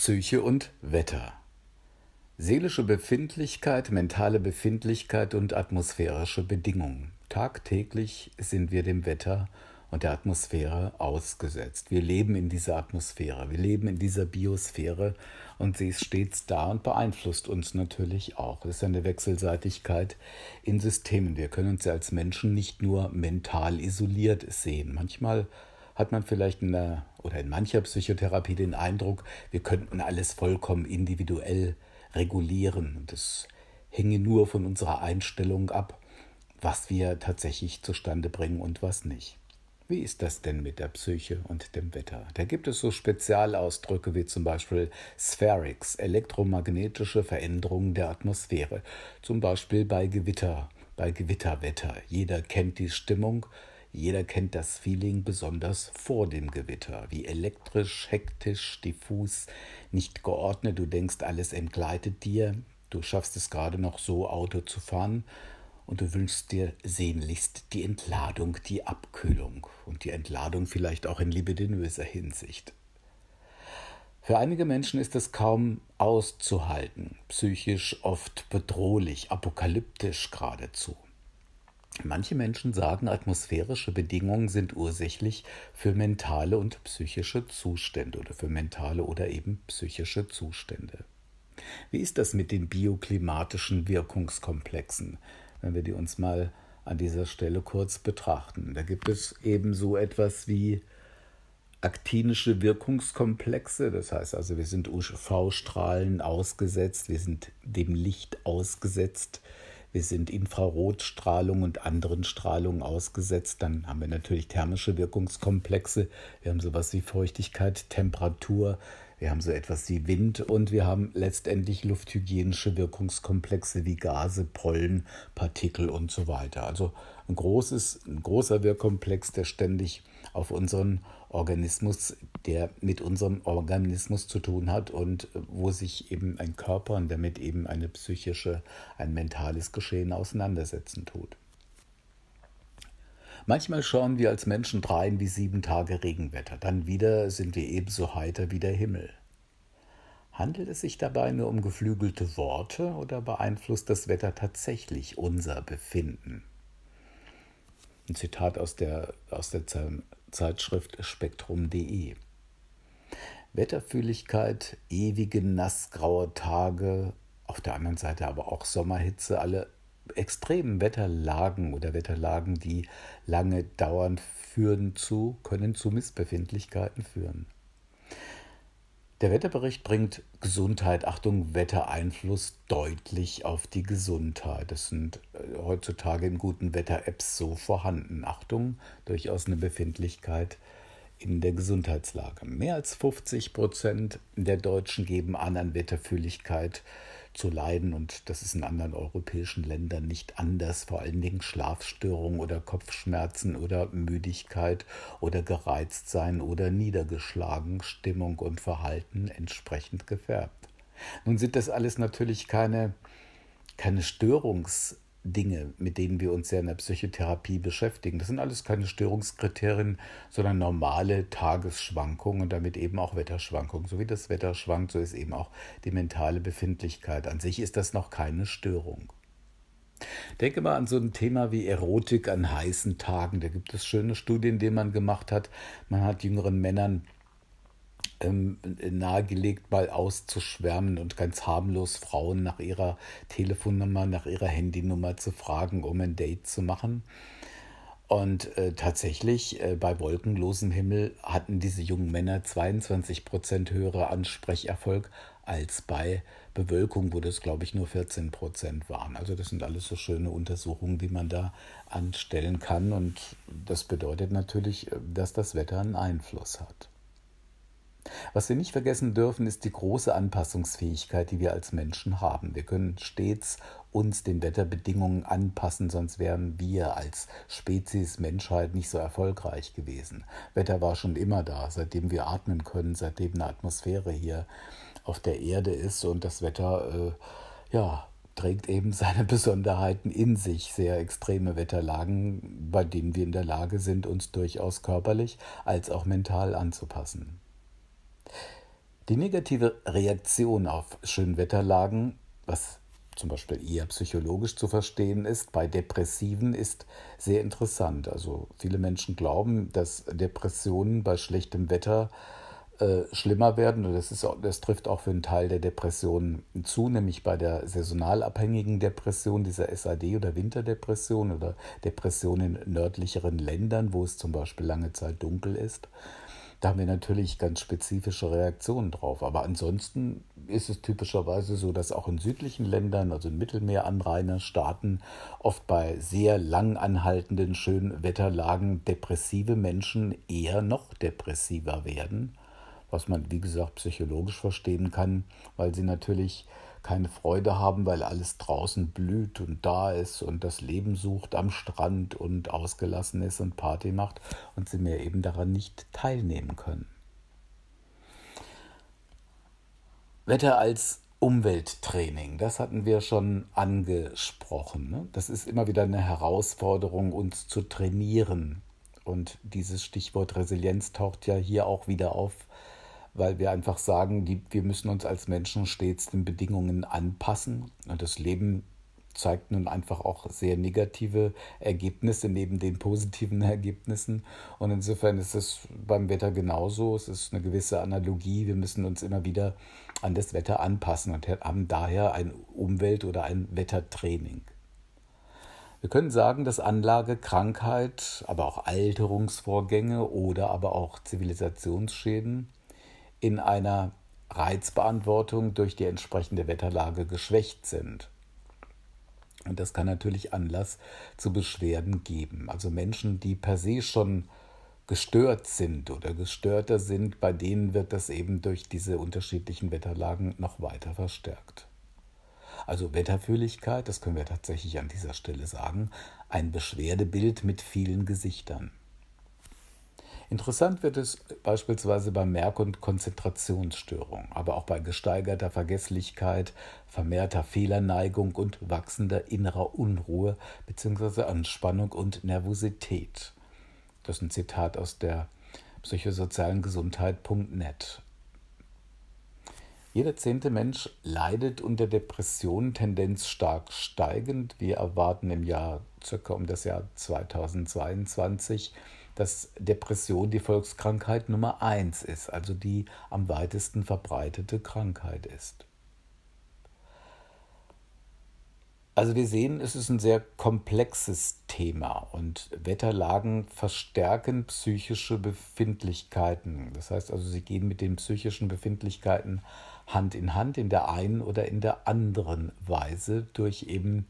Psyche und Wetter. Seelische Befindlichkeit, mentale Befindlichkeit und atmosphärische Bedingungen. Tagtäglich sind wir dem Wetter und der Atmosphäre ausgesetzt. Wir leben in dieser Atmosphäre, wir leben in dieser Biosphäre und sie ist stets da und beeinflusst uns natürlich auch. Es ist eine Wechselseitigkeit in Systemen. Wir können uns ja als Menschen nicht nur mental isoliert sehen. Manchmal hat man vielleicht in der oder in mancher Psychotherapie den Eindruck, wir könnten alles vollkommen individuell regulieren. Und das hänge nur von unserer Einstellung ab, was wir tatsächlich zustande bringen und was nicht. Wie ist das denn mit der Psyche und dem Wetter? Da gibt es so Spezialausdrücke wie zum Beispiel Spherics, elektromagnetische Veränderungen der Atmosphäre, zum Beispiel bei Gewitter, bei Gewitterwetter. Jeder kennt die Stimmung, jeder kennt das Feeling besonders vor dem Gewitter, wie elektrisch, hektisch, diffus, nicht geordnet, du denkst, alles entgleitet dir, du schaffst es gerade noch so Auto zu fahren und du wünschst dir sehnlichst die Entladung, die Abkühlung und die Entladung vielleicht auch in libidinöser Hinsicht. Für einige Menschen ist es kaum auszuhalten, psychisch oft bedrohlich, apokalyptisch geradezu. Manche Menschen sagen, atmosphärische Bedingungen sind ursächlich für mentale und psychische Zustände oder für mentale oder eben psychische Zustände. Wie ist das mit den bioklimatischen Wirkungskomplexen, wenn wir die uns mal an dieser Stelle kurz betrachten? Da gibt es eben so etwas wie aktinische Wirkungskomplexe, das heißt also, wir sind UV-Strahlen ausgesetzt, wir sind dem Licht ausgesetzt, wir sind Infrarotstrahlung und anderen Strahlungen ausgesetzt, dann haben wir natürlich thermische Wirkungskomplexe, wir haben sowas wie Feuchtigkeit, Temperatur, wir haben so etwas wie Wind und wir haben letztendlich lufthygienische Wirkungskomplexe wie Gase, Pollen, Partikel und so weiter. Also ein, großes, ein großer Wirkkomplex, der ständig auf unseren Organismus, der mit unserem Organismus zu tun hat und äh, wo sich eben ein Körper und damit eben eine psychische, ein mentales Geschehen auseinandersetzen tut. Manchmal schauen wir als Menschen dreien wie sieben Tage Regenwetter, dann wieder sind wir ebenso heiter wie der Himmel. Handelt es sich dabei nur um geflügelte Worte oder beeinflusst das Wetter tatsächlich unser Befinden? Ein Zitat aus der, aus der Zeitschrift spektrum.de. Wetterfühligkeit, ewige nassgraue Tage, auf der anderen Seite aber auch Sommerhitze, alle extremen Wetterlagen oder Wetterlagen, die lange dauern, führen zu, können zu Missbefindlichkeiten führen. Der Wetterbericht bringt Gesundheit, Achtung, Wettereinfluss deutlich auf die Gesundheit. Das sind äh, heutzutage in guten Wetter-Apps so vorhanden. Achtung, durchaus eine Befindlichkeit in der Gesundheitslage. Mehr als 50 Prozent der Deutschen geben an an Wetterfühligkeit äh, zu leiden und das ist in anderen europäischen Ländern nicht anders, vor allen Dingen Schlafstörungen oder Kopfschmerzen oder Müdigkeit oder gereizt sein oder niedergeschlagen, Stimmung und Verhalten entsprechend gefärbt. Nun sind das alles natürlich keine, keine Störungs- Dinge, mit denen wir uns ja in der Psychotherapie beschäftigen. Das sind alles keine Störungskriterien, sondern normale Tagesschwankungen und damit eben auch Wetterschwankungen. So wie das Wetter schwankt, so ist eben auch die mentale Befindlichkeit. An sich ist das noch keine Störung. Denke mal an so ein Thema wie Erotik an heißen Tagen. Da gibt es schöne Studien, die man gemacht hat. Man hat jüngeren Männern ähm, nahegelegt, mal auszuschwärmen und ganz harmlos Frauen nach ihrer Telefonnummer, nach ihrer Handynummer zu fragen, um ein Date zu machen. Und äh, tatsächlich, äh, bei wolkenlosem Himmel hatten diese jungen Männer 22 Prozent höhere Ansprecherfolg als bei Bewölkung, wo das, glaube ich, nur 14 Prozent waren. Also das sind alles so schöne Untersuchungen, die man da anstellen kann. Und das bedeutet natürlich, äh, dass das Wetter einen Einfluss hat. Was wir nicht vergessen dürfen, ist die große Anpassungsfähigkeit, die wir als Menschen haben. Wir können stets uns den Wetterbedingungen anpassen, sonst wären wir als Spezies Menschheit nicht so erfolgreich gewesen. Wetter war schon immer da, seitdem wir atmen können, seitdem eine Atmosphäre hier auf der Erde ist und das Wetter, äh, ja, trägt eben seine Besonderheiten in sich, sehr extreme Wetterlagen, bei denen wir in der Lage sind, uns durchaus körperlich als auch mental anzupassen. Die negative Reaktion auf Schönwetterlagen, was zum Beispiel eher psychologisch zu verstehen ist, bei Depressiven ist sehr interessant. Also viele Menschen glauben, dass Depressionen bei schlechtem Wetter äh, schlimmer werden und das, ist, das trifft auch für einen Teil der Depressionen zu, nämlich bei der saisonal abhängigen Depression, dieser SAD oder Winterdepression oder Depressionen in nördlicheren Ländern, wo es zum Beispiel lange Zeit dunkel ist. Da haben wir natürlich ganz spezifische Reaktionen drauf. Aber ansonsten ist es typischerweise so, dass auch in südlichen Ländern, also im Mittelmeer oft bei sehr lang anhaltenden Schönwetterlagen depressive Menschen eher noch depressiver werden. Was man, wie gesagt, psychologisch verstehen kann, weil sie natürlich keine Freude haben, weil alles draußen blüht und da ist und das Leben sucht am Strand und ausgelassen ist und Party macht und sie mir eben daran nicht teilnehmen können. Wetter als Umwelttraining, das hatten wir schon angesprochen. Ne? Das ist immer wieder eine Herausforderung, uns zu trainieren. Und dieses Stichwort Resilienz taucht ja hier auch wieder auf weil wir einfach sagen, die, wir müssen uns als Menschen stets den Bedingungen anpassen. Und das Leben zeigt nun einfach auch sehr negative Ergebnisse neben den positiven Ergebnissen. Und insofern ist es beim Wetter genauso. Es ist eine gewisse Analogie. Wir müssen uns immer wieder an das Wetter anpassen und haben daher ein Umwelt- oder ein Wettertraining. Wir können sagen, dass Anlage, Krankheit, aber auch Alterungsvorgänge oder aber auch Zivilisationsschäden in einer Reizbeantwortung durch die entsprechende Wetterlage geschwächt sind. Und das kann natürlich Anlass zu Beschwerden geben. Also Menschen, die per se schon gestört sind oder gestörter sind, bei denen wird das eben durch diese unterschiedlichen Wetterlagen noch weiter verstärkt. Also Wetterfühligkeit, das können wir tatsächlich an dieser Stelle sagen, ein Beschwerdebild mit vielen Gesichtern. Interessant wird es beispielsweise bei Merk- und Konzentrationsstörungen, aber auch bei gesteigerter Vergesslichkeit, vermehrter Fehlerneigung und wachsender innerer Unruhe bzw. Anspannung und Nervosität. Das ist ein Zitat aus der psychosozialen Gesundheit.net. Jeder zehnte Mensch leidet unter Depressionen, Tendenz stark steigend. Wir erwarten im Jahr circa um das Jahr 2022 dass Depression die Volkskrankheit Nummer eins ist, also die am weitesten verbreitete Krankheit ist. Also wir sehen, es ist ein sehr komplexes Thema und Wetterlagen verstärken psychische Befindlichkeiten. Das heißt also, sie gehen mit den psychischen Befindlichkeiten Hand in Hand in der einen oder in der anderen Weise durch eben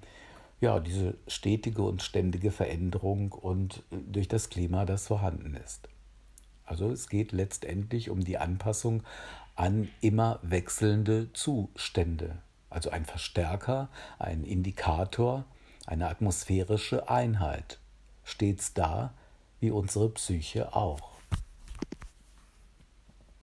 ja, diese stetige und ständige Veränderung und äh, durch das Klima, das vorhanden ist. Also es geht letztendlich um die Anpassung an immer wechselnde Zustände. Also ein Verstärker, ein Indikator, eine atmosphärische Einheit. Stets da, wie unsere Psyche auch.